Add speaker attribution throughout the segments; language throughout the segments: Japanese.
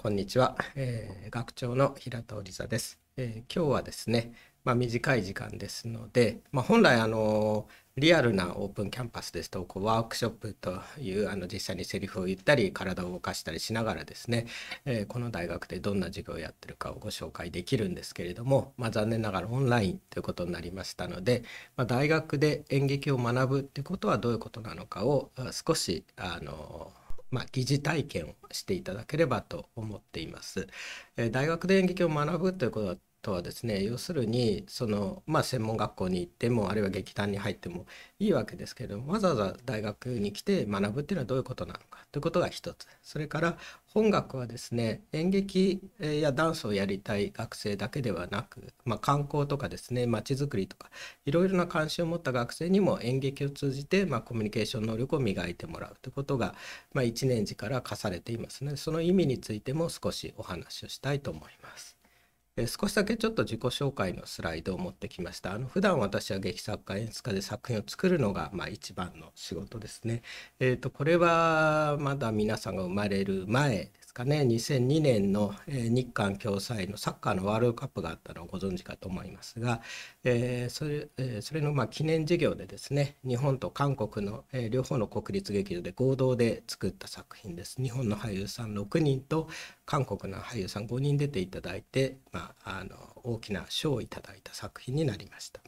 Speaker 1: こんにちは、えー、学長の平田織座です、えー、今日はですね、まあ、短い時間ですので、まあ、本来あのリアルなオープンキャンパスですとこうワークショップというあの実際にセリフを言ったり体を動かしたりしながらですね、えー、この大学でどんな授業をやってるかをご紹介できるんですけれども、まあ、残念ながらオンラインということになりましたので、まあ、大学で演劇を学ぶってことはどういうことなのかを少しあのまあ、疑似体験をしていただければと思っています。えー、大学で演劇を学ぶということはとはですね要するにその、まあ、専門学校に行ってもあるいは劇団に入ってもいいわけですけどわざわざ大学に来て学ぶっていうのはどういうことなのかということが一つそれから本学はですね演劇やダンスをやりたい学生だけではなく、まあ、観光とかですねまちづくりとかいろいろな関心を持った学生にも演劇を通じて、まあ、コミュニケーション能力を磨いてもらうということが、ま1年次から課されていますねその意味についても少しお話をしたいと思います。え少しだけちょっと自己紹介のスライドを持ってきました。あの普段私は劇作家演出家で作品を作るのがまあ一番の仕事ですね。えっ、ー、とこれはまだ皆さんが生まれる前かね2002年の日韓共催のサッカーのワールドカップがあったのをご存知かと思いますが、えー、それえー、それのま記念事業でですね日本と韓国の、え両方の国立劇場で合同で作った作品です日本の俳優さん6人と韓国の俳優さん5人出ていただいて、まあ、あの大きな賞をいただいた作品になりました。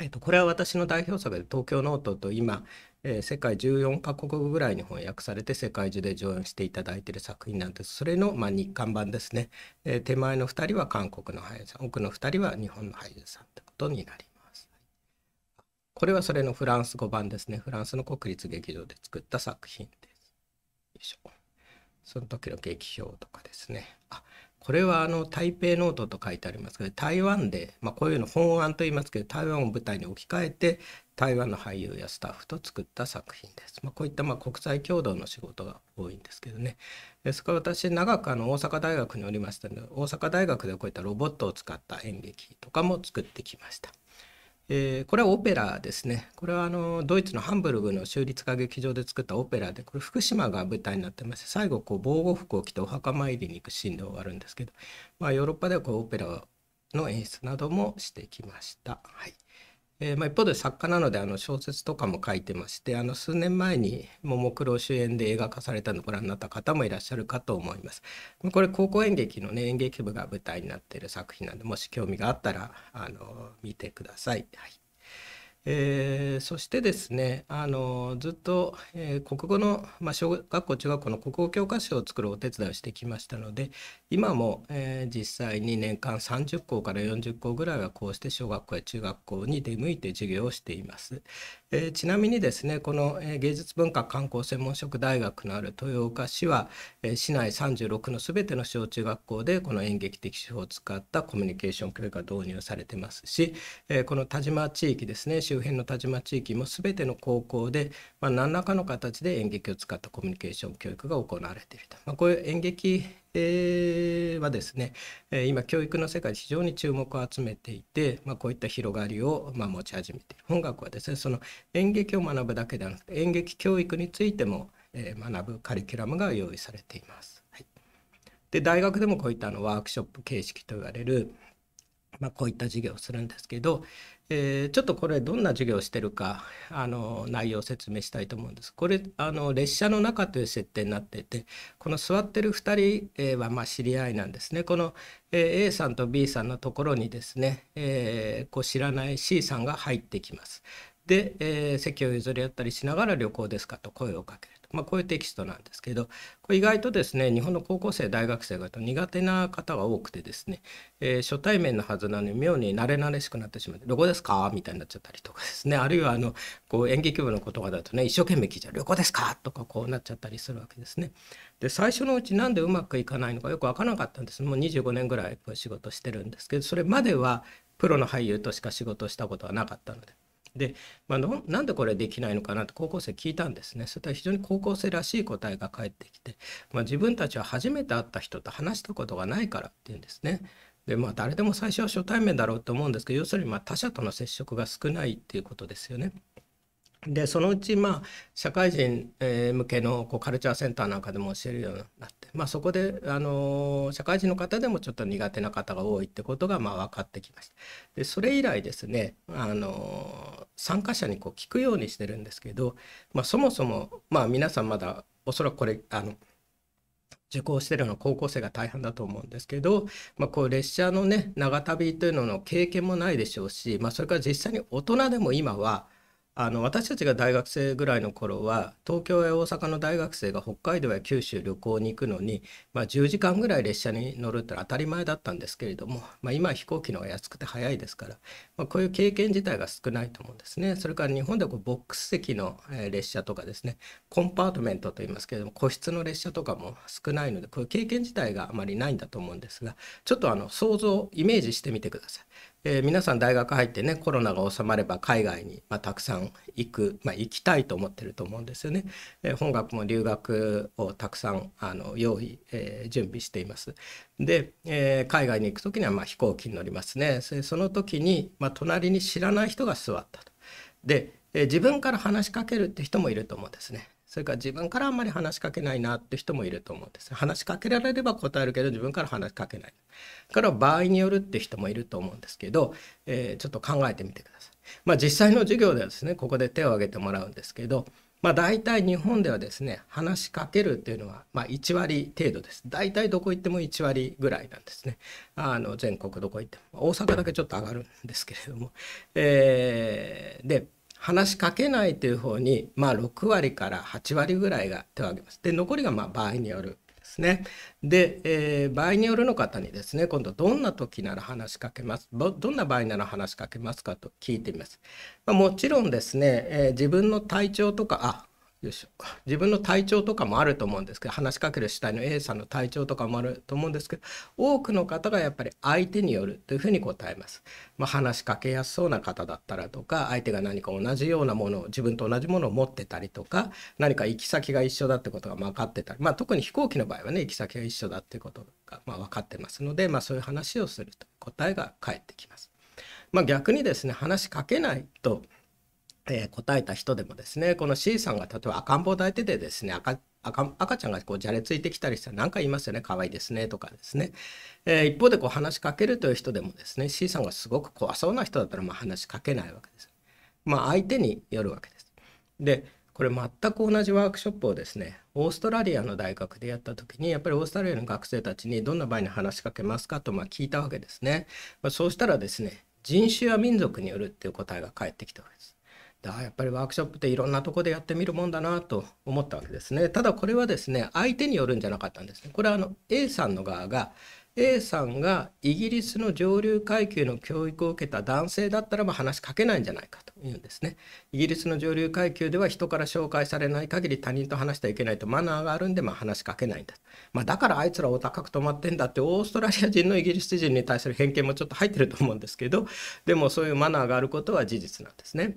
Speaker 1: えっと、これは私の代表作で「東京ノート」と今えー、世界14カ国ぐらいに翻訳されて世界中で上演していただいている作品なんですそれの、まあ、日韓版ですね、えー、手前の2人は韓国の俳優さん奥の2人は日本の俳優さんってことになりますこれはそれのフランス語版ですねフランスの国立劇場で作った作品ですその時の劇評とかですねあこれはあの台北ノートと書いてありますけど台湾で、まあ、こういうの本案と言いますけど台湾を舞台に置き換えて台湾の俳優やスタッフと作った作品です。まあ、こういったまあ国際共同の仕事が多いんですけどね。ですから私長くあの大阪大学におりましたので大阪大学でこういったロボットを使った演劇とかも作ってきました。えー、これはオペラですねこれはあのドイツのハンブルグの州立歌劇場で作ったオペラでこれ福島が舞台になってまして最後こう防護服を着てお墓参りに行くシーンで終わるんですけど、まあ、ヨーロッパではこうオペラの演出などもしてきました。はいえー、まあ、一方で作家なのであの小説とかも書いてましてあの数年前にももクロ主演で映画化されたのをご覧になった方もいらっしゃるかと思います。これ高校演劇の、ね、演劇部が舞台になっている作品なのでもし興味があったらあの見てください。はいえー、そしてですねあのずっと、えー、国語の、まあ、小学校中学校の国語教科書を作るお手伝いをしてきましたので、今も、えー、実際に年間30校から40校ぐらいはこうして小学校や中学校に出向いて授業をしています。えー、ちなみにですねこの、えー、芸術文化観光専門職大学のある豊岡市は、え市内36の全ての小中学校でこの演劇的手法を使ったコミュニケーション教育が導入されてますし、えこの田島地域ですね周辺の田島地域も全ての高校で、まあ、何らかの形で演劇を使ったコミュニケーション教育が行われていると、まあ、こういう演劇はですね、今教育の世界で非常に注目を集めていて、まあ、こういった広がりをまあ持ち始めている。音楽はですね、その演劇を学ぶだけではなくて、演劇教育についても学ぶカリキュラムが用意されています。はい、で、大学でもこういったあのワークショップ形式と言われる、まあ、こういった授業をするんですけど、えー、ちょっとこれどんな授業をしてるかあの内容を説明したいと思うんです。これあの列車の中という設定になっていてこの座ってる2人えはまあ知り合いなんですね。このえ A さんと B さんのところにですね、えー、こう知らない C さんが入ってきます。で、えー、席を譲り合ったりしながら旅行ですかと声をかける。まあ、こういうテキストなんですけどこれ意外とですね日本の高校生大学生が苦手な方が多くてですね、えー、初対面のはずなのに妙に慣れ慣れしくなってしまって「どこですか?」みたいになっちゃったりとかですねあるいはあのこう演劇部の言葉だとね一生懸命聞いちゃう「旅行ですか?」とかこうなっちゃったりするわけですね。で最初のうちなんでうまくいかないのかよく分からなかったんですもう25年ぐらい仕事してるんですけどそれまではプロの俳優としか仕事したことはなかったのでで、まあ、なんでこれできないのかなと高校生聞いたんですねそしたら非常に高校生らしい答えが返ってきて、まあ、自分たちは初めて会った人と話したことがないからっていうんですね。でまあ、誰でも最初は初対面だろうと思うんですけど要するにま他者との接触が少ないっていうことですよね。でそのうちまあ社会人向けのこうカルチャーセンターなんかでも教えるようになってまあ、そこで、あのー、社会人の方でもちょっと苦手な方が多いってことがまあ分かってきましたでそれ以来ですね、あのー、参加者にこう聞くようにしてるんですけど、まあ、そもそも、まあ、皆さんまだおそらくこれあの受講してるのは高校生が大半だと思うんですけど、まあ、こう列車のね長旅というのの経験もないでしょうし、まあ、それから実際に大人でも今はあの私たちが大学生ぐらいの頃は東京や大阪の大学生が北海道や九州旅行に行くのに、まあ、10時間ぐらい列車に乗るって当たり前だったんですけれども、まあ、今は飛行機の方が安くて早いですから、まあ、こういう経験自体が少ないと思うんですねそれから日本ではこうボックス席の列車とかですねコンパートメントといいますけれども個室の列車とかも少ないのでこういう経験自体があまりないんだと思うんですがちょっとあの想像イメージしてみてください。えー、皆さん大学入ってねコロナが収まれば海外に、まあ、たくさん行く、まあ、行きたいと思ってると思うんですよね。えー、本学も留学をたくさんあの用意、えー、準備しています。で、え海外に行く時にはま飛行機に乗りますね。そその時に、ま隣に知らない人が座ったと。で、え自分から話しかけるって人もいると思うんですね。それから自分からあんまり話しかけないなって人もいると思うんです。話しかけられれば答えるけど自分から話しかけない。から場合によるって人もいると思うんですけど、えー、ちょっと考えてみてください。まあ実際の授業ではですね、ここで手を挙げてもらうんですけど、まあ大体日本ではですね、話しかけるっていうのはま1割程度です。大体どこ行っても1割ぐらいなんですね。あの全国どこ行っても。大阪だけちょっと上がるんですけれども。えー、で、話しかけないという方に、まあ、6割から8割ぐらいが手を挙げます。で残りがま場合によるですね。で、えー、場合によるの方にですね今度どんな時なら話しかけますどんな場合なら話しかけますかと聞いてみます。まあ、もちろんですね、えー、自分の体調とかあよいしょ自分の体調とかもあると思うんですけど話しかける主体の A さんの体調とかもあると思うんですけど多くの方がやっぱり相手によるというふうに答えます、まあ、話しかけやすそうな方だったらとか相手が何か同じようなものを自分と同じものを持ってたりとか何か行き先が一緒だってことが分かってたり、まあ、特に飛行機の場合はね行き先が一緒だってことがま分かってますので、まあ、そういう話をすると答えが返ってきます。まあ、逆にですね話しかけないとえー、答えた人でもですねこの C さんが例えば赤ん坊抱いててですね赤赤ちゃんがこうじゃれついてきたりしたら何か言いますよね可愛いですねとかですね、えー、一方でこう話しかけるという人でもですね C さんがすごく怖そうな人だったらまあ話しかけないわけです。まあ相手によるわけです。でこれ全く同じワークショップをですねオーストラリアの大学でやった時にやっぱりオーストラリアの学生たちにどんな場合に話しかけますかとまあ聞いたわけですね。まあ、そうしたらですね人種や民族によるっていう答えが返ってきたわけです。だやっぱりワークショップっていろんなとこでやってみるもんだなと思ったわけですねただこれはですね相手によるんじゃなかったんですねこれはあの A さんの側が A さんがイギリスの上流階級の教育を受けた男性だったらば話しかけないんじゃないかというんですね。イギリスの上流階級では人から紹介されない限り他人と話してはいけないとマナーがあるんでまあ話しかけないんだ。まあ、だからあいつらお高く止まってんだってオーストラリア人のイギリス人に対する偏見もちょっと入ってると思うんですけどでもそういうマナーがあることは事実なんですね。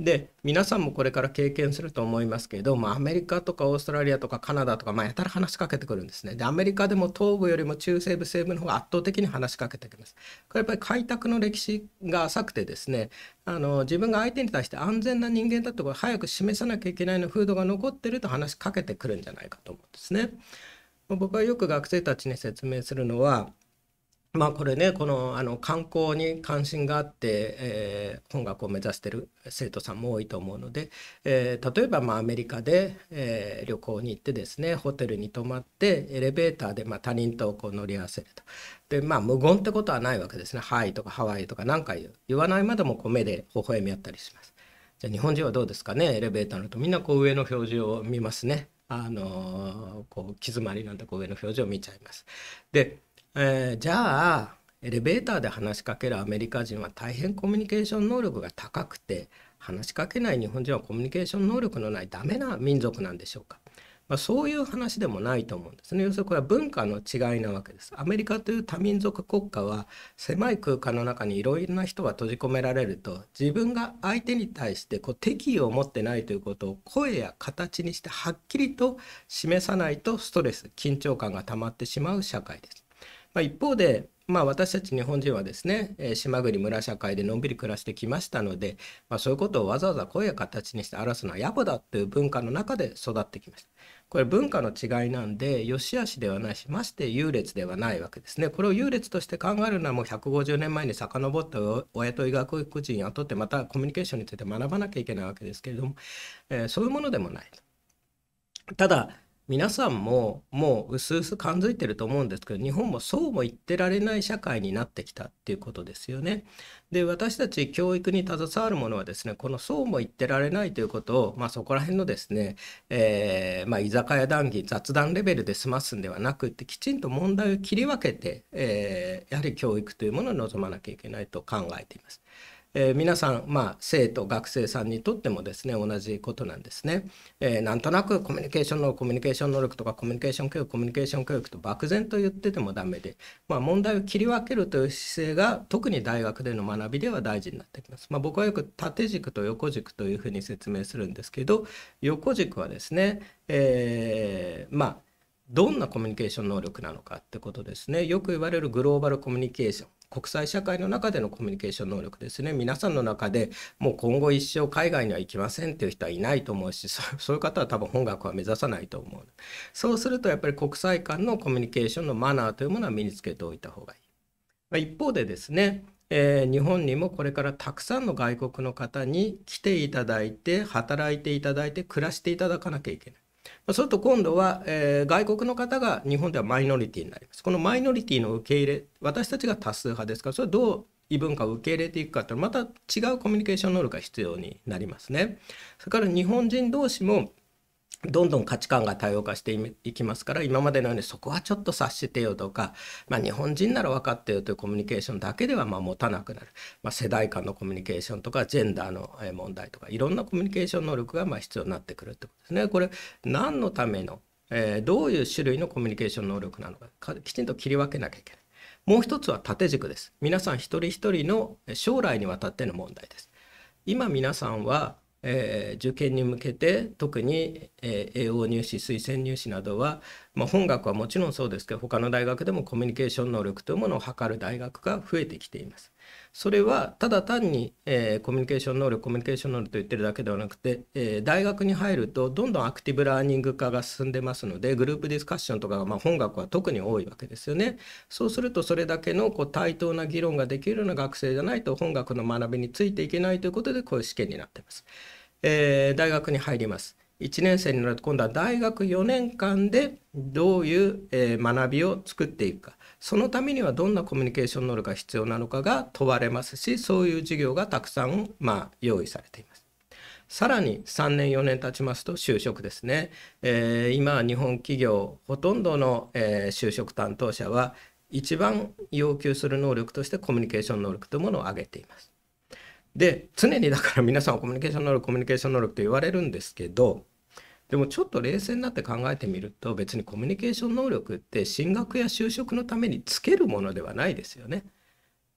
Speaker 1: で皆さんもこれから経験すると思いますけれど、まあ、アメリカとかオーストラリアとかカナダとか、まあ、やたら話しかけてくるんですねでアメリカでも東部よりも中西部西部の方が圧倒的に話しかけてきますこれやっぱり開拓の歴史が浅くてですねあの自分が相手に対して安全な人間だってことを早く示さなきゃいけないの風土が残ってると話しかけてくるんじゃないかと思うんですね僕はよく学生たちに説明するのはまあこれねこのあの観光に関心があって、えー、本学を目指してる生徒さんも多いと思うので、えー、例えばまあアメリカで、えー、旅行に行ってですねホテルに泊まってエレベーターでまあ他人とこう乗り合わせると。でまあ無言ってことはないわけですね「はい」とか「ハワイ」とか何回言わないまでもこう目で微笑み合ったりします。じゃあ日本人はどうですかねエレベーターのとみんなこう上の表示を見ますね。あのこう気詰まりなんてこう上の表示を見ちゃいます。でえー、じゃあエレベーターで話しかけるアメリカ人は大変コミュニケーション能力が高くて話しかけない日本人はコミュニケーション能力のないダメな民族なんでしょうか、まあ、そういう話でもないと思うんですね要するにこれは文化の違いなわけですアメリカという多民族国家は狭い空間の中にいろいろな人が閉じ込められると自分が相手に対してこう敵意を持ってないということを声や形にしてはっきりと示さないとストレス緊張感が溜まってしまう社会ですまあ、一方で、まあ、私たち日本人はですね、えー、島国村社会でのんびり暮らしてきましたので、まあ、そういうことをわざわざ声や形にして荒らすのは野暮だっていう文化の中で育ってきました。これ文化の違いなんで良し悪しではないしまして優劣ではないわけですねこれを優劣として考えるのはもう150年前に遡った親と医学育人に雇ってまたコミュニケーションについて学ばなきゃいけないわけですけれども、えー、そういうものでもないと。ただ皆さんももう薄々感づいてると思うんですけど日本もそうも言ってられない社会になってきたっていうことですよね。で私たち教育に携わる者はですねこのそうも言ってられないということを、まあ、そこら辺のですね、えー、まあ、居酒屋談義雑談レベルで済ますんではなくってきちんと問題を切り分けて、えー、やはり教育というものを望まなきゃいけないと考えています。えー、皆さん、まあ、生徒学生さんにとってもですね同じことなんですね、えー、なんとなくコミュニケーションのコミュニケーション能力とかコミュニケーション教育コミュニケーション教育と漠然と言っててもダメで、まあ、問題を切り分けるという姿勢が特に大学での学びでは大事になってきます、まあ、僕はよく縦軸と横軸というふうに説明するんですけど横軸はですね、えー、まあどんなコミュニケーション能力なのかってことですねよく言われるグローバルコミュニケーション国際社会の中でのコミュニケーション能力ですね皆さんの中でもう今後一生海外には行きませんっていう人はいないと思うし そういう方は多分本学は目指さないと思うそうするとやっぱり国際間のコミュニケーションのマナーというものは身につけておいた方がいい、ま一方でですねえー、日本にもこれからたくさんの外国の方に来ていただいて働いていただいて暮らしていただかなきゃいけないそうすると今度は、えー、外国の方が日本ではマイノリティになります。このマイノリティの受け入れ、私たちが多数派ですから、それはどう異文化を受け入れていくかというのはまた違うコミュニケーション能力が必要になりますね。それから日本人同士もどんどん価値観が多様化していきますから今までのようにそこはちょっと察してよとか、まあ、日本人なら分かってよというコミュニケーションだけではま持たなくなる、まあ、世代間のコミュニケーションとかジェンダーの問題とかいろんなコミュニケーション能力がま必要になってくるってことですね。これ何のための、えー、どういう種類のコミュニケーション能力なのかきちんと切り分けなきゃいけない。もう一つは縦軸です。皆さん一人一人の将来にわたっての問題です。今皆さんはえー、受験に向けて特に、えー、AO 入試推薦入試などは、まあ、本学はもちろんそうですけど他の大学でもコミュニケーション能力というものを測る大学が増えてきています。それはただ単に、えー、コミュニケーション能力コミュニケーション能力と言ってるだけではなくて、えー、大学に入るとどんどんアクティブラーニング化が進んでますのでグループディスカッションとかが、まあ、本学は特に多いわけですよね。そうするとそれだけのこう対等な議論ができるような学生じゃないと本学の学びについていけないということでこういう試験になってます。えー、大学に入ります。1年生になると今度は大学4年間でどういう、え学びを作っていくかそのためにはどんなコミュニケーション能力が必要なのかが問われますしそういう授業がたくさん、まあ、用意されています。さらに3年4年経ちますと就職ですね、えー、今日本企業ほとんどの、えー、就職担当者は一番要求する能力としてコミュニケーション能力というものを挙げています。で常にだから皆さんコミュニケーション能力コミュニケーション能力と言われるんですけどでもちょっと冷静になって考えてみると別にコミュニケーション能力って進学や就職のためにつけるものではないですよね。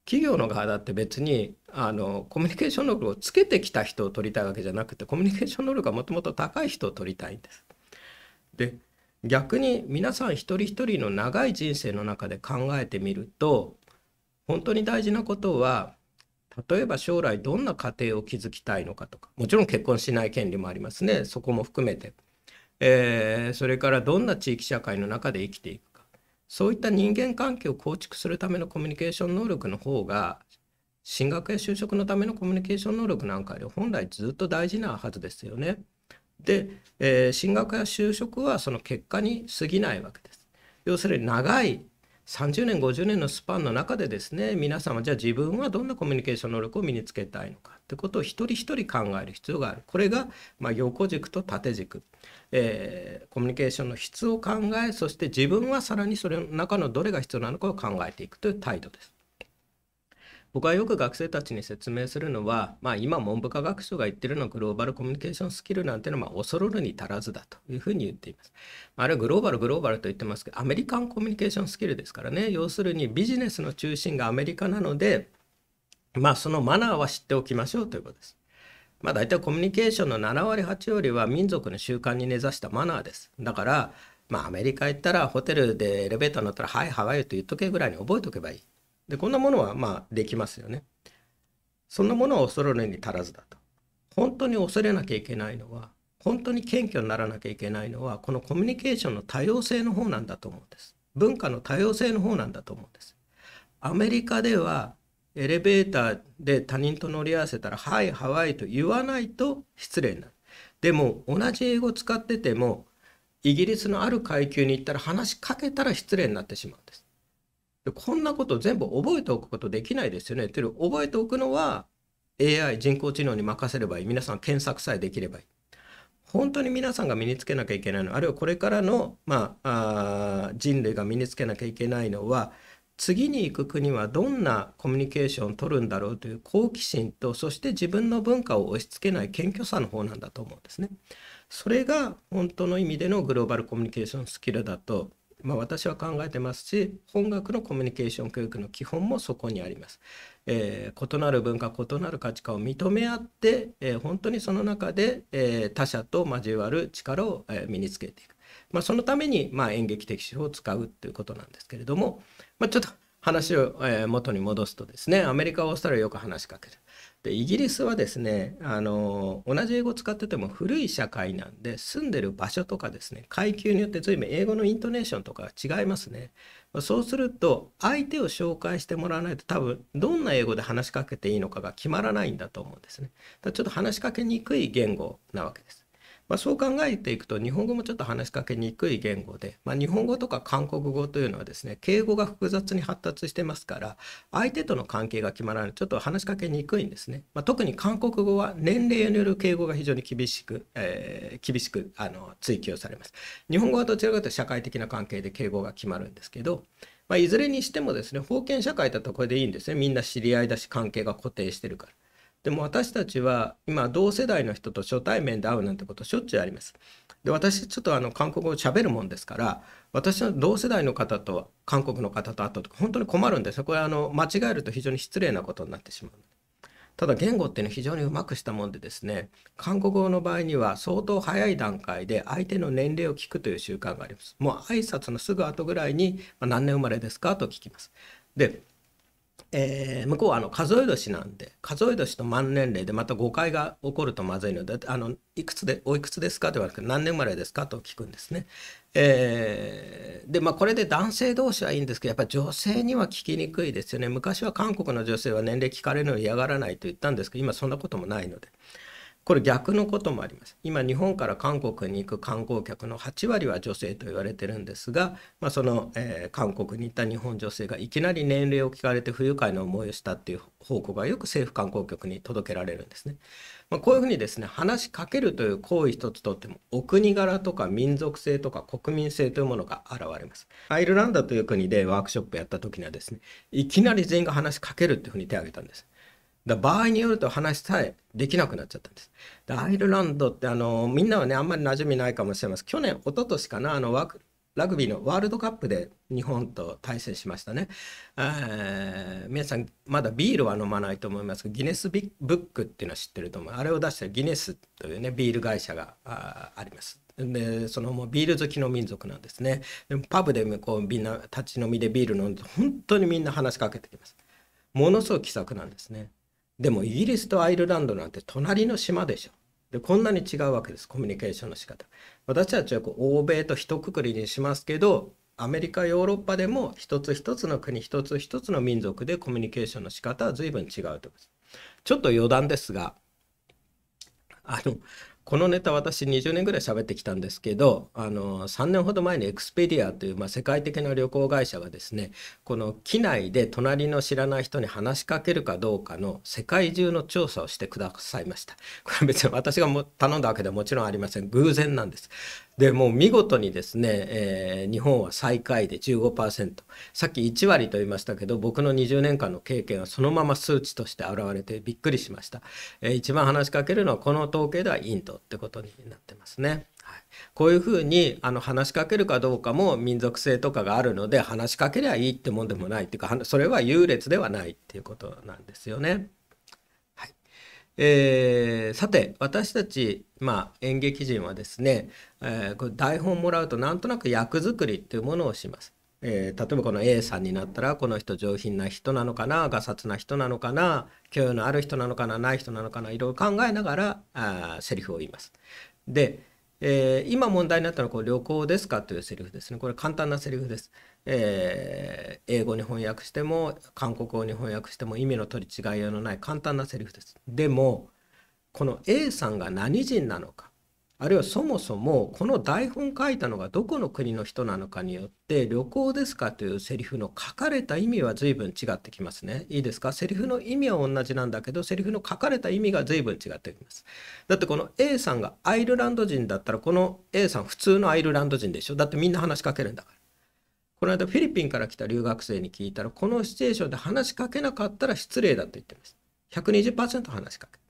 Speaker 1: 企業の側だって別にあのコミュニケーション能力をつけてきた人を取りたいわけじゃなくてコミュニケーション能力がもともと高い人を取りたいんです。で逆に皆さん一人一人の長い人生の中で考えてみると本当に大事なことは例えば将来どんな家庭を築きたいのかとかもちろん結婚しない権利もありますねそこも含めて、えー、それからどんな地域社会の中で生きていくかそういった人間関係を構築するためのコミュニケーション能力の方が進学や就職のためのコミュニケーション能力なんかより本来ずっと大事なはずですよね。で、えー、進学や就職はその結果に過ぎないわけです。要するに長い30年50年のスパンの中でですね皆様じゃあ自分はどんなコミュニケーション能力を身につけたいのかってことを一人一人考える必要があるこれが、ま横軸と縦軸、えー、コミュニケーションの質を考えそして自分はさらにそれの中のどれが必要なのかを考えていくという態度です。僕はよく学生たちに説明するのは、まあ、今文部科学省が言ってるのグローバルコミュニケーションスキルなんてのはまあ恐るるに足らずだというふうに言っています。あれグローバルグローバルと言ってますけどアメリカンコミュニケーションスキルですからね要するにビジネスの中心がアメリカなので、まあ、そのマナーは知っておきましょうということです。まあ、大体コミュニケーションの7割8割は民族の習慣に根ざしたマナーです。だから、まあ、アメリカ行ったらホテルでエレベーター乗ったら「はいハワイ」と言っとけぐらいに覚えておけばいい。で、こんなものはまあできますよね。そんなものは恐れに足らずだと。本当に恐れなきゃいけないのは、本当に謙虚にならなきゃいけないのは、このコミュニケーションの多様性の方なんだと思うんです。文化の多様性の方なんだと思うんです。アメリカではエレベーターで他人と乗り合わせたら「はいハワイ」と言わないと失礼になる。でも同じ英語を使っててもイギリスのある階級に行ったら話しかけたら失礼になってしまうんです。でこんなこと全部覚えておくことできないですよね。という覚えておくのは AI 人工知能に任せればいい皆さん検索さえできればいい本当に皆さんが身につけなきゃいけないのあるいはこれからの、まあ、あ人類が身につけなきゃいけないのは次に行く国はどんなコミュニケーションを取るんだろうという好奇心とそして自分の文化を押し付けない謙虚さの方なんだと思うんですね。それが本当の意味でのグローバルコミュニケーションスキルだとまあ、私は考えてますし本学のコミュニケーション教育の基本もそこにあります。えー、異なる文化異なる価値観を認め合って、えー、本当にその中で、えー、他者と交わる力を、え身につけていく、まあ、そのために、まあ、演劇的手法を使うということなんですけれども、まあ、ちょっと話を、え元に戻すとですねアメリカオーストラリアよく話しかける。でイギリスはですねあの同じ英語を使ってても古い社会なんで住んでる場所とかですね階級によって随分英語のイントネーションとかが違いますねそうすると相手を紹介してもらわないと多分どんな英語で話しかけていいのかが決まらないんだと思うんですねだちょっと話しかけにくい言語なわけですまあ、そう考えていくと日本語もちょっと話しかけにくい言語で、まあ、日本語とか韓国語というのはですね敬語が複雑に発達してますから相手との関係が決まらないちょっと話しかけにくいんですね、まあ、特に韓国語は年齢による敬語が非常に厳しく、えー、厳しくあの追求されます日本語はどちらかというと社会的な関係で敬語が決まるんですけどまあ、いずれにしてもですね、封建社会だとこれでいいんですね。みんな知り合いだし、関係が固定してるから。でも私たちは今同世代の人と初対面で会うなんてことしょっちゅうあります。で私ちょっとあの韓国語をべるもんですから私の同世代の方と韓国の方と会った時本当に困るんですよ。これあの間違えると非常に失礼なことになってしまう。ただ言語っていうのは非常にうまくしたもんでですね韓国語の場合には相当早い段階で相手の年齢を聞くという習慣がありますもう挨拶のすぐ後ぐらいに「まあ、何年生まれですか?」と聞きますでえー、向こうはあの数え年なんで数え年と満年齢でまた誤解が起こるとまずいのであのいくつでおいくつですかと言われて何年生まれですかと聞くんですね。えー、でまあこれで男性同士はいいんですけどやっぱ女性には聞きにくいですよね昔は韓国の女性は年齢聞かれるのを嫌がらないと言ったんですけど今そんなこともないので。これ逆のこともあります。今日本から韓国に行く観光客の8割は女性と言われてるんですが、まあ、その、えー、韓国に行った日本女性がいきなり年齢を聞かれて不愉快な思いをしたっていう報告がよく政府観光局に届けられるんですね。まあ、こういうふうにですね話しかけるという行為一つとってもお国柄とか民族性とか国民性というものが現れます。アイルランドという国でワークショップやった時にはですねいきなり全員が話しかけるっていうふうに手を挙げたんです。だ場合によると話さえできなくなっちゃったんです。でアイルランドってあのみんなはねあんまり馴染みないかもしれません去年一昨年かなあのラグビーのワールドカップで日本と対戦しましたね。えー、皆さんまだビールは飲まないと思いますがギネスブックっていうのは知ってると思うあれを出したギネスというねビール会社があります。でそのもうビール好きの民族なんですね。でパブでこうみんな立ち飲みでビール飲んで本当にみんな話しかけてきます。ものすごく気さくなんですね。でもイギリスとアイルランドなんて隣の島でしょ。で、こんなに違うわけです。コミュニケーションの仕方。私たちはこう欧米と一括りにしますけど、アメリカ、ヨーロッパでも一つ一つの国、一つ一つの民族でコミュニケーションの仕方は随分違うとです。ちょっと余談ですが、あの、このネタ私20年ぐらい喋ってきたんですけどあの3年ほど前にエクスペディアという、まあ、世界的な旅行会社がですねこの機内で隣の知らない人に話しかけるかどうかの世界中の調査をしてくださいましたこれは別に私がも頼んだわけではもちろんありません偶然なんですでもう見事にですね、えー、日本は最下位で15%さっき1割と言いましたけど僕の20年間の経験はそのまま数値として現れてびっくりしました、えー、一番話しかけるのはこの統計ではインドってことになってますね。はい、こういうふうにあの話しかけるかどうかも民族性とかがあるので話しかけりゃいいってもんでもないっていうかそれは優劣ではないっていうことなんですよね。えー、さて私たち、まあ、演劇人はですね、えー、これ台本もらうとなんとなく役作りっていうものをします。えー、例えばこの A さんになったらこの人上品な人なのかながさつな人なのかな教養のある人なのかなない人なのかないろいろ考えながらあセリフを言います。でえー、今問題になったのはこう旅行ですかというセリフですね。これ簡単なセリフです。えー、英語に翻訳しても韓国語に翻訳しても意味の取り違いよのない簡単なセリフです。でもこの A さんが何人なのかあるいはそもそもこの台本書いたのがどこの国の人なのかによって旅行ですかというセリフの書かれた意味は随分違ってきますね。いいですかセリフの意味は同じなんだけどセリフの書かれた意味が随分違ってきます。だってこの A さんがアイルランド人だったらこの A さん普通のアイルランド人でしょだってみんな話しかけるんだから。この間フィリピンから来た留学生に聞いたらこのシチュエーションで話しかけなかったら失礼だと言ってます。120%話しかける。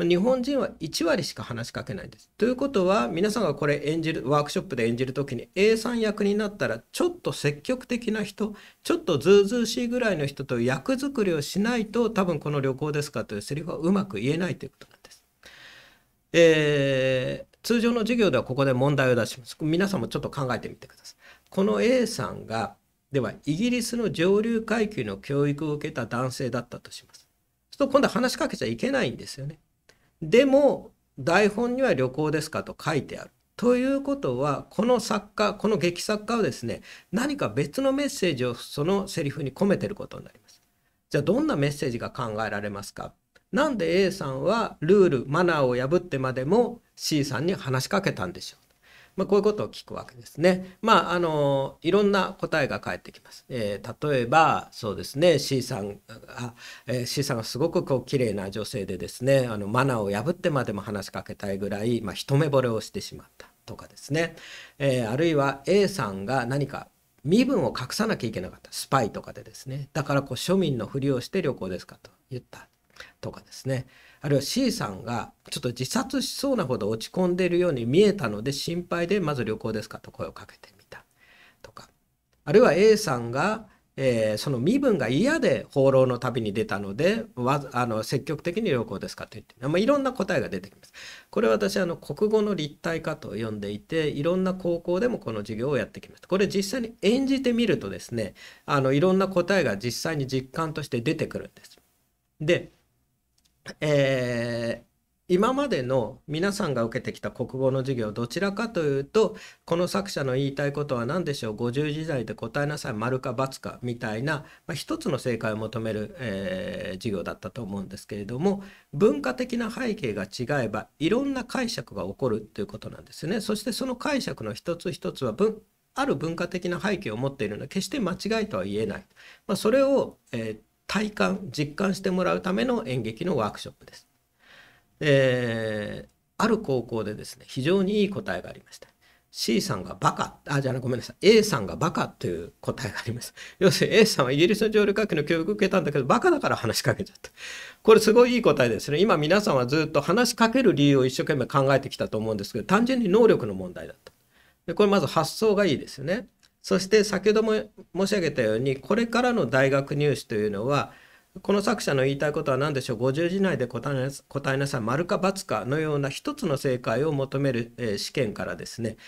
Speaker 1: 日本人は1割しか話しかけないんです。ということは皆さんがこれ演じるワークショップで演じる時に A さん役になったらちょっと積極的な人ちょっとずうずうしいぐらいの人と役作りをしないと多分この「旅行ですか?」というセリフはうまく言えないということなんです。えー、通常の授業ではここで問題を出します。皆さんもちょっと考えてみてください。この A さんがではイギリスの上流階級の教育を受けた男性だったとします。そうすると今度は話しかけちゃいけないんですよね。でも台本には旅行ですかと書いてある。ということはこの作家この劇作家はですね何か別のメッセージをそのセリフに込めてることになります。じゃあどんなメッセージが考えられますかなんで A さんはルールマナーを破ってまでも C さんに話しかけたんでしょうまあ、こういうことを聞くわけですね。まあ、あのいろんな答えが返ってきます。えー、例えばそうですね C さんが、えー、C さんはすごくこう綺麗な女性でですねあのマナーを破ってまでも話しかけたいぐらい、まあ、一目惚れをしてしまったとかですね、えー、あるいは A さんが何か身分を隠さなきゃいけなかったスパイとかでですねだからこう庶民のふりをして旅行ですかと言ったとかですねあるいは C さんがちょっと自殺しそうなほど落ち込んでいるように見えたので心配でまず旅行ですかと声をかけてみたとかあるいは A さんが、えー、その身分が嫌で放浪の旅に出たのでわあの積極的に旅行ですかと言って、まあ、いろんな答えが出てきます。これ私あの国語の立体化と呼んでいていろんな高校でもこの授業をやってきました。これ実際に演じてみるとですねあのいろんな答えが実際に実感として出てくるんです。でえー今までの皆さんが受けてきた国語の授業どちらかというとこの作者の言いたいことは何でしょう50時代で答えなさい丸か×かみたいな、まあ、一つの正解を求める、えー、授業だったと思うんですけれども文化的な背景が違えばいろんな解釈が起こるということなんですね。そしてその解釈の一つ一つはある文化的な背景を持っているので決して間違いとは言えない。まあ、それを、えー体感実感してもらうための演劇のワークショップです。である高校でですね非常にいい答えがありました。C さんがバカ、あ、じゃあごめんなさい。A さんがバカという答えがあります。要するに A さんはイギリスの上流学級の教育を受けたんだけど、バカだから話しかけちゃった。これすごいいい答えですね。今皆さんはずっと話しかける理由を一生懸命考えてきたと思うんですけど、単純に能力の問題だった。でこれまず発想がいいですよね。そして先ほども申し上げたようにこれからの大学入試というのはこの作者の言いたいことは何でしょう50字内で答えなさい丸か×かのような一つの正解を求める、試験からですね、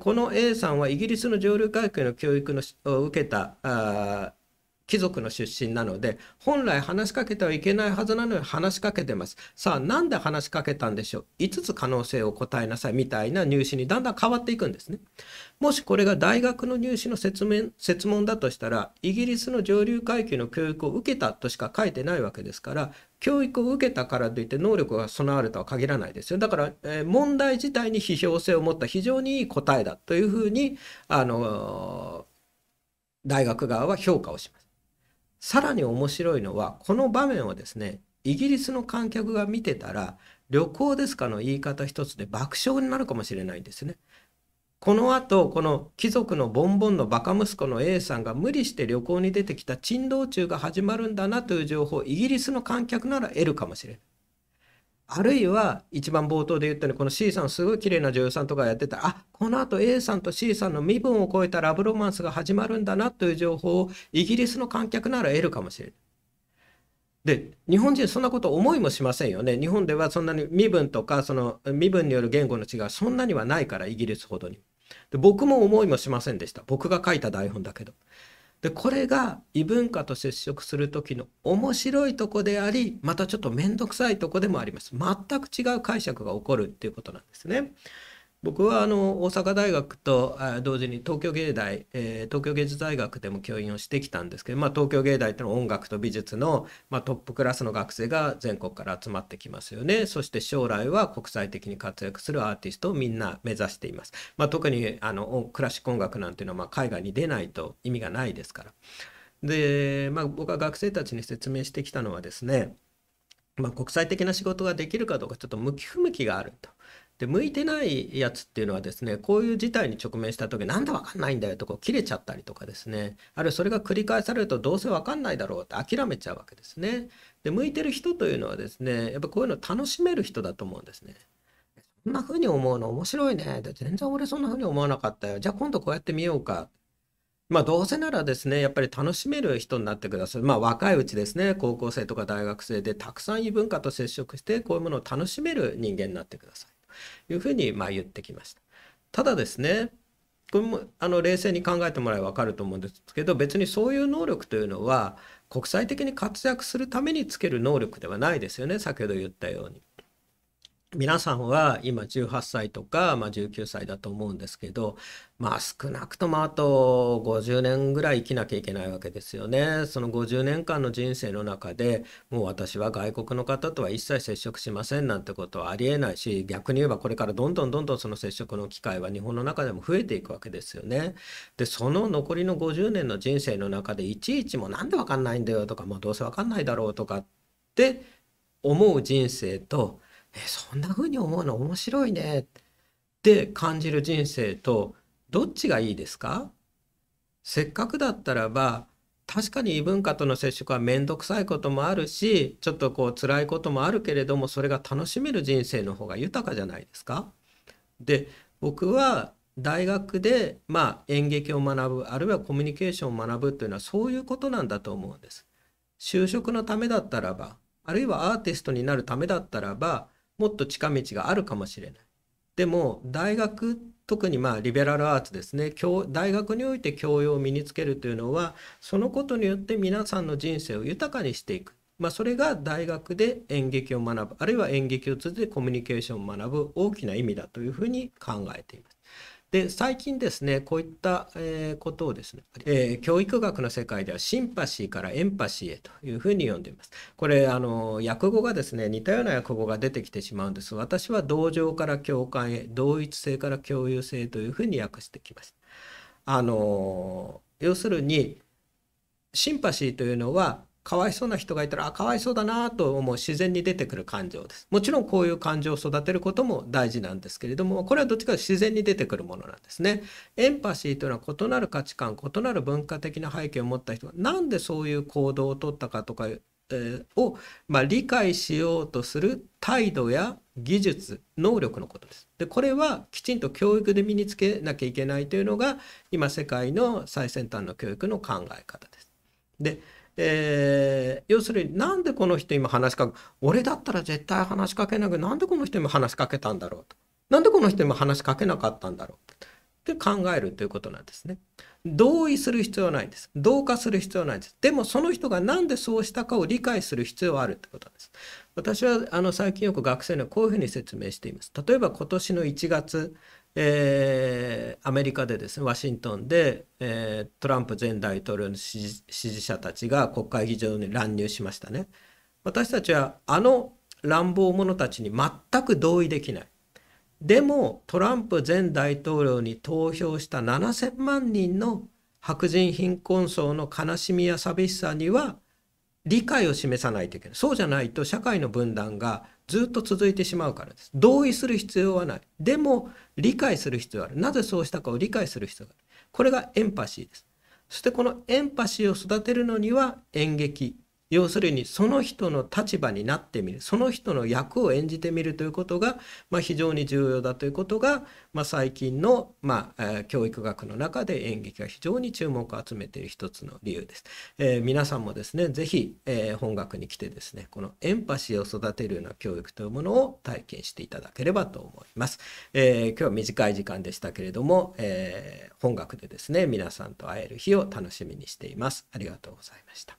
Speaker 1: この A さんはイギリスの上流階級の教育のを受けた貴族の出身なので、本来話しかけてはいけないはずなのに話しかけてます。さあ、なんで話しかけたんでしょう ?5 つ可能性を答えなさいみたいな入試にだんだん変わっていくんですね。もしこれが大学の入試の説明説問だとしたら、イギリスの上流階級の教育を受けたとしか書いてないわけですから、教育を受けたからといって能力が備わるとは限らないですよ。だから、えー、問題自体に批評性を持った非常にいい答えだというふうに、あのー、大学側は評価をします。さらに面白いのはこの場面をですねイギリスの観客が見てたら旅行ですかの言い方一つで爆笑になるかもしれないんですね。このあとこの貴族のボンボンのバカ息子の A さんが無理して旅行に出てきた珍道中が始まるんだなという情報をイギリスの観客なら得るかもしれない。あるいは一番冒頭で言ったようにこの C さんすごい綺麗な女優さんとかやってたあこのあと A さんと C さんの身分を超えたラブロマンスが始まるんだなという情報をイギリスの観客なら得るかもしれない。で日本人そんなこと思いもしませんよね日本ではそんなに身分とかその身分による言語の違いそんなにはないからイギリスほどにで僕も思いもしませんでした僕が書いた台本だけどでこれが異文化と接触する時の面白いとこでありまたちょっと面倒くさいとこでもあります全く違う解釈が起こるっていうことなんですね。僕はあの大阪大学と同時に東京芸大、えー、東京芸術大学でも教員をしてきたんですけど、まあ、東京芸大いうのは音楽と美術の、まあ、トップクラスの学生が全国から集まってきますよねそして将来は国際的に活躍するアーティストをみんな目指しています、まあ、特にあのクラシック音楽なんていうのはま海外に出ないと意味がないですからで、まあ、僕は学生たちに説明してきたのはですね、ま国際的な仕事ができるかどうかちょっと向き不向きがあると。で向いてないやつっていうのはですねこういう事態に直面した時なんで分かんないんだよとこう切れちゃったりとかですねあるいはそれが繰り返されるとどうせ分かんないだろうって諦めちゃうわけですねで向いてる人というのはですねやっぱこういうの楽しめる人だと思うんですねそんな風に思うの面白いねで全然俺そんな風に思わなかったよじゃあ今度こうやってみようかまあどうせならですねやっぱり楽しめる人になってくださいまあ若いうちですね高校生とか大学生でたくさん異文化と接触してこういうものを楽しめる人間になってくださいいうふうにまあ言ってきました。ただですねこれもあの冷静に考えてもらえば分かると思うんですけど別にそういう能力というのは国際的に活躍するためにつける能力ではないですよね先ほど言ったように。皆さんは今18歳とか、まあ、19歳だと思うんですけど、まあ、少なくともあと50年ぐらい生きなきゃいけないわけですよね。その50年間の人生の中でもう私は外国の方とは一切接触しませんなんてことはありえないし逆に言えばこれからどんどんどんどんその接触の機会は日本の中でも増えていくわけですよね。でその残りの50年の人生の中でいちいちもうなんで分かんないんだよとかもうどうせ分かんないだろうとかって思う人生と。えそんな風に思うの面白いねって感じる人生とどっちがいいですかせっかくだったらば確かに異文化との接触は面倒くさいこともあるしちょっとこう辛いこともあるけれどもそれが楽しめる人生の方が豊かじゃないですか。で僕は大学で、まあ、演劇を学ぶあるいはコミュニケーションを学ぶというのはそういうことなんだと思うんです。就職のためだったらばあるいはアーティストになるためだったらばもっと近道があるかもしれない。でも大学特にまあリベラルアーツですね大学において教養を身につけるというのはそのことによって皆さんの人生を豊かにしていく、まあ、それが大学で演劇を学ぶあるいは演劇を通じてコミュニケーションを学ぶ大きな意味だというふうに考えています。で最近ですねこういった、えことをですね、えー、教育学の世界ではシンパシーからエンパシーへというふうに呼んでいます。これあの訳語がですね似たような訳語が出てきてしまうんです。私は同情から共感へ同一性から共有性というふうに訳してきました。あの要するにシンパシーというのはかわいそうな人がいたらあかわいそうだなと思う自然に出てくる感情ですもちろんこういう感情を育てることも大事なんですけれどもこれはどっちかというと自然に出てくるものなんですねエンパシーというのは異なる価値観異なる文化的な背景を持った人が何でそういう行動をとったかとか、えー、を、まあ、理解しようとする態度や技術能力のことですでこれはきちんと教育で身につけなきゃいけないというのが今世界の最先端の教育の考え方ですでえー、要するになんでこの人今話しかけ俺だったら絶対話しかけなくなんでこの人今話しかけたんだろうとなんでこの人今話しかけなかったんだろうって考えるということなんですね。同意する必要はないんです。同化する必要はないんです。でもその人が何でそうしたかを理解する必要はあるってことです。私はあの最近よく学生にはこういうふうに説明しています。例えば今年の1月えー、アメリカでですねワシントンで、えー、トランプ前大統領の支持支持者たちが国会議場に乱入しましたね私たちはあの乱暴者たちに全く同意できないでもトランプ前大統領に投票した7,000万人の白人貧困層の悲しみや寂しさには理解を示さないといけないそうじゃないと社会の分断がずっと続いてしまうからです同意する必要はないでも理解する必要はあるなぜそうしたかを理解する必要があるこれがエンパシーですそしてこのエンパシーを育てるのには演劇要するにその人の立場になってみるその人の役を演じてみるということが、まあ、非常に重要だということが、まあ、最近の、まあ、教育学の中で演劇が非常に注目を集めている一つの理由です。えー、皆さんもですね是非、えー、本学に来てですねこのエンパシーを育てるような教育というものを体験していただければと思います。えー、今日は短い時間でしたけれども、え本学でですね皆さんと会える日を楽しみにしています。ありがとうございました。